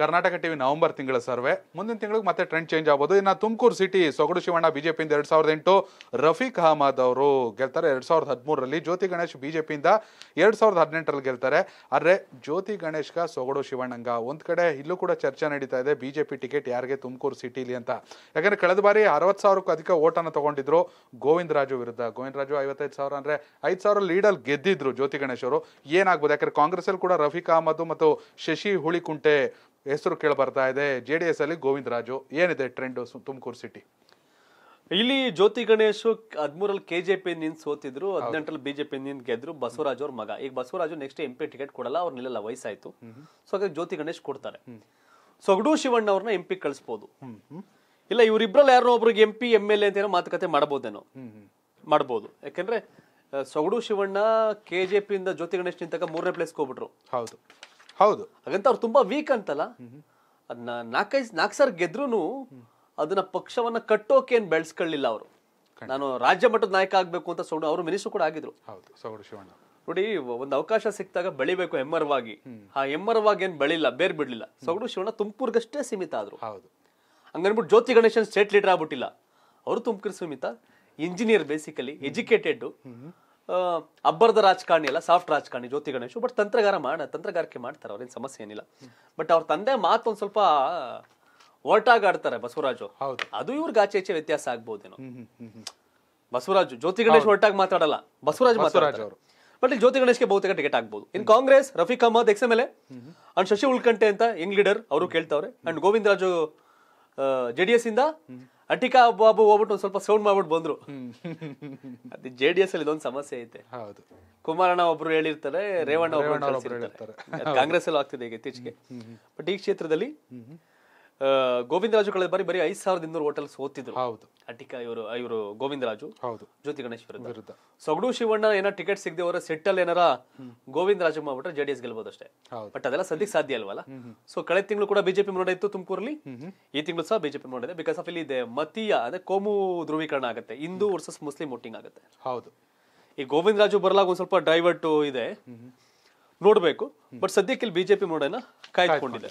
Karnataka TV November ತಿಂಗಳ survey ಮುಂದಿನ ತಿಂಗಳಿಗೆ ಮತ್ತೆ ಟ್ರೆಂಡ್ ಚೇಂಜ್ ಆಗ್ಬೋದು ಇನ್ನು ತುಮಕೂರು ಸಿಟಿ ಸೊಗಡು ಶಿವಣ್ಣ ಬಿಜೆಪಿಯಿಂದ ಎರಡ್ ಸಾವಿರದ ಎಂಟು ರಫೀಕ್ ಅಹಮದ್ ಅವರು ಗೆಲ್ತಾರೆ ಎರಡ್ ಸಾವಿರದ ಹದಿಮೂರರಲ್ಲಿ ಜ್ಯೋತಿ ಗಣೇಶ್ ಬಿಜೆಪಿಯಿಂದ ಎರಡ್ ಸಾವಿರದ ಹದಿನೆಂಟರಲ್ಲಿ ಗೆಲ್ತಾರೆ ಆದರೆ ಜ್ಯೋತಿ ಗಣೇಶ್ಗ ಸೊಗಡು ಶಿವಣ್ಣಂಗ ಒಂದು ಕಡೆ ಇಲ್ಲೂ ಕೂಡ ಚರ್ಚೆ ನಡೀತಾ ಇದೆ ಬಿಜೆಪಿ ಟಿಕೆಟ್ ಯಾರಿಗೆ ತುಮಕೂರು ಸಿಟಿಲಿ ಅಂತ ಯಾಕಂದ್ರೆ ಕಳೆದ ಬಾರಿ ಅರವತ್ತು ಸಾವಿರಕ್ಕೂ ಅಧಿಕ ಓಟನ್ನು ತಗೊಂಡಿದ್ರು ಗೋವಿಂದರಾಜು ವಿರುದ್ಧ ಗೋವಿಂದರಾಜು ಐವತ್ತೈದು ಸಾವಿರ ಅಂದ್ರೆ ಐದು ಸಾವಿರ ಲೀಡಲ್ಲಿ ಗೆದ್ದಿದ್ರು ಜ್ಯೋತಿ ಗಣೇಶ್ ಅವರು ಏನಾಗ್ಬೋದು ಯಾಕಂದ್ರೆ ಕಾಂಗ್ರೆಸ್ ಅಲ್ಲಿ ಕೂಡ ರಫೀಕ್ ಅಹಮದ್ ಮತ್ತು ಶಶಿ ಹುಳಿಕುಂಟೆ ಹೆಸರು ಕೇಳಬರ್ತಾ ಇದೆ ಜೆ ಡಿ ಎಸ್ ಅಲ್ಲಿ ಗೋವಿಂದರಾಜು ಏನಿದೆ ಟ್ರೆಂಡ್ ತುಮಕೂರು ಸಿಟಿ ಇಲ್ಲಿ ಜ್ಯೋತಿ ಗಣೇಶ್ ಹದಿಮೂರಲ್ಲಿ ಕೆ ಜೆ ಪಿ ನಿಂದ ಸೋತಿದ್ರು ಹದಿನೆಂಟರಲ್ಲಿ ಬಿಜೆಪಿ ನಿಂದ ಗೆದ್ರು ಬಸವರಾಜ್ ಅವ್ರ ಮಗ ಈಗ Basavaraju next M P ticket ಕೊಡಲ್ಲ ಅವ್ರು ನಿಲ್ಲಲ್ಲ ವಯಸ್ಸಾಯ್ತು ಸೊ ಹಾಗಾಗಿ ಜ್ಯೋತಿ ಗಣೇಶ್ ಕೊಡ್ತಾರೆ ಸೊಗಡು ಶಿವಣ್ಣ ಅವ್ರನ್ನ ಎಂ ಪಿ ಇಲ್ಲ ಇವರಿಬ್ರಲ್ಲಿ ಯಾರೋ ಒಬ್ರಿಗೆ ಎಂ ಪಿ ಎಲ್ ಎ ಅಂತ ಏನೋ ಮಾತುಕತೆ ಮಾಡಬಹುದೇನೋ ಮಾಡ್ಬೋದು ಯಾಕಂದ್ರೆ ಸೊಗಡು ಶಿವಣ್ಣ ಕೆ ಜೆ ಪಿಯಿಂದ ಜ್ಯೋತಿ ಗಣೇಶ್ ನಿಂತಾಗ ಮೂರನೇ ಪ್ಲೇಸ್ಗೆ ಹೋಗ್ಬಿಟ್ರು ಹೌದು ಹೌದು ಹಾಗಂತ ಅವ್ರು ತುಂಬಾ ವೀಕ್ ಅಂತಲ್ಲ ಅದನ್ನ ನಾಲ್ಕೈದು ನಾಲ್ಕು ಸಾರ್ ಗೆದ್ರು ಅದನ್ನ ಪಕ್ಷವನ್ನ ಕಟ್ಟೋಕೆ ಏನ್ ಬೆಳೆಸ್ಕೊಳ್ಳಿಲ್ಲ ಅವರು ನಾನು ರಾಜ್ಯ ಮಟ್ಟದ ನಾಯಕ ಆಗ್ಬೇಕು ಅಂತ ಸೌಡು ಅವರು ಮಿನಿಸ್ಟರ್ ಕೂಡ ಆಗಿದ್ರು ನೋಡಿ ಒಂದು ಅವಕಾಶ ಸಿಕ್ತಾಗ ಬೆಳಿಬೇಕು ಹೆಮ್ಮರವಾಗಿ ಆ ಹೆಮ್ಮರವಾಗಿ ಏನ್ ಬೆಳಿಲ್ಲ ಬೇರ್ ಬಿಡ್ಲಿಲ್ಲ ಸೌಡು ಶಿವಣ್ಣ ತುಮಕೂರ್ಗಷ್ಟೇ ಸೀಮಿತ ಆದ್ರು ಹಂಗನ್ಬಿಟ್ಟು ಜ್ಯೋತಿ ಗಣೇಶನ್ ಸ್ಟೇಟ್ ಲೀಡರ್ ಆಗ್ಬಿಟ್ಟಿಲ್ಲ ಅವರು ತುಮಕೂರು ಸೀಮಿತ ಇಂಜಿನಿಯರ್ ಬೇಸಿಕಲಿ ಎಜುಕೇಟೆಡ್ ಅಬ್ಬರದ ರಾಜಕಾರಣಿ ಅಲ್ಲ ಸಾಫ್ಟ್ ರಾಜಕಾರಣಿ ಜ್ಯೋತಿ ಗಣೇಶ್ ಬಟ್ ತಂತ್ರಗಾರ ಮಾಡ ತಂತ್ರಗಾರಿಕೆ ಮಾಡ್ತಾರೆ ಅವ್ರೇನು ಸಮಸ್ಯೆ ಏನಿಲ್ಲ ಬಟ್ ಅವ್ರ ತಂದೆ ಮಾತು ಒಂದು ಸ್ವಲ್ಪ ಓಟಾಗ ಆಡ್ತಾರೆ ಬಸವರಾಜು ಅದು ಇವ್ರಿಗೆ ಆಚೆ ಈಚೆ ವ್ಯತ್ಯಾಸ ಆಗ್ಬೋದೇನೋ ಬಸವರಾಜು ಜ್ಯೋತಿ ಗಣೇಶ್ ಒಟ್ಟಾಗಿ ಮಾತಾಡಲ್ಲ ಬಸವರಾಜ್ ಬಟ್ ಅವರು ಬಟ್ ಜ್ಯೋತಿ ಗಣೇಶ್ಗೆ ಬಹುತೇಕ ಟಿಕೆಟ್ ಆಗ್ಬಹುದು in Congress Rafiq Ahmed X M L A and Shashi Ulkante ಅಂತ ಯಂಗ್ ಲೀಡರ್ ಅವರು ಕೇಳ್ತಾವ್ರೆ and Govindaraju J D S ಇಂದ ಅಟಿಕಾ ಬಾಬು ಹೋಗ್ಬಿಟ್ಟು ಒಂದ್ ಸ್ವಲ್ಪ ಸೌಂಡ್ ಮಾಡ್ಬಿಟ್ಟು ಬಂದ್ರು ಜೆಡಿಎಸ್ ಜೆ ಡಿ ಎಸ್ ಅಲ್ಲಿ ಇದೊಂದು ಸಮಸ್ಯೆ ಐತೆ ಹೌದು ಕುಮಾರಣ್ಣ ಒಬ್ರು ಹೇಳಿರ್ತಾರೆ ರೇವಣ್ಣ ಒಬ್ರು ಕಾಂಗ್ರೆಸ್ ಅಲ್ಲಿ ಆಗ್ತಿದೆ ಈಗ ಇತ್ತೀಚೆಗೆ ಬಟ್ ಈ ಕ್ಷೇತ್ರದಲ್ಲಿ ಗೋವಿಂದರಾಜು ಕಳೆದ ಬಾರಿ ಬರೀ ಐದು ಸಾವಿರದ ಇನ್ನೂರು ಹೋಟೆಲ್ ಸೋತಿದ್ರು ಹೌದು ಅಟಿಕ ಇವರು ಇವರು ಗೋವಿಂದರಾಜು ಹೌದು ಜ್ಯೋತಿ ಗಣೇಶ್ ವಿರುದ್ಧ ಸೊಗಡು ಶಿವಣ್ಣ ಏನಾರ ಟಿಕೆಟ್ ಸಿಗದೆ ಅವರ ಅಲ್ಲಿ ಏನಾರ ಗೋವಿಂದರಾಜು ಮಾಡ್ಬಿಟ್ರೆ ಜೆ ಡಿ ಎಸ್ ಗೆಲ್ಬಹುದು ಅಷ್ಟೇ ಬಟ್ ಅದೆಲ್ಲ ಸದ್ಯಕ್ಕೆ ಸಾಧ್ಯ ಅಲ್ವಲ್ಲ ಸೊ ಕಳೆದ ತಿಂಗಳು ಕೂಡ ಬಿಜೆಪಿ ಮುನ್ನಡೆ ಇತ್ತು ತುಮಕೂರಲ್ಲಿ ಈ ತಿಂಗಳು ಸಹ ಬಿಜೆಪಿ ಮುನ್ನಡೆ ಬಿಕಾಸ್ ಆಫ್ ಇಲ್ಲಿ ಮತೀಯ ಅಂದ್ರೆ ಕೋಮು ಧ್ರುವೀಕರಣ ಆಗುತ್ತೆ ಹಿಂದೂ ವರ್ಸಸ್ ಮುಸ್ಲಿಂ ವೋಟಿಂಗ್ ಆಗುತ್ತೆ ಹೌದು ಈ ಗೋವಿಂದರಾಜು ಬರಲಾಗ ಒಂದ್ ಸ್ವಲ್ಪ ಡೈವರ್ಟ್ ಇದೆ ನೋಡ್ಬೇಕು ಬಟ್ ಸದ್ಯಕ್ಕೆ ಇಲ್ಲಿ ಬಿಜೆಪಿ ಮುನ್ನಡೆನ ಕಾಯ್ದುಕೊಂಡಿದೆ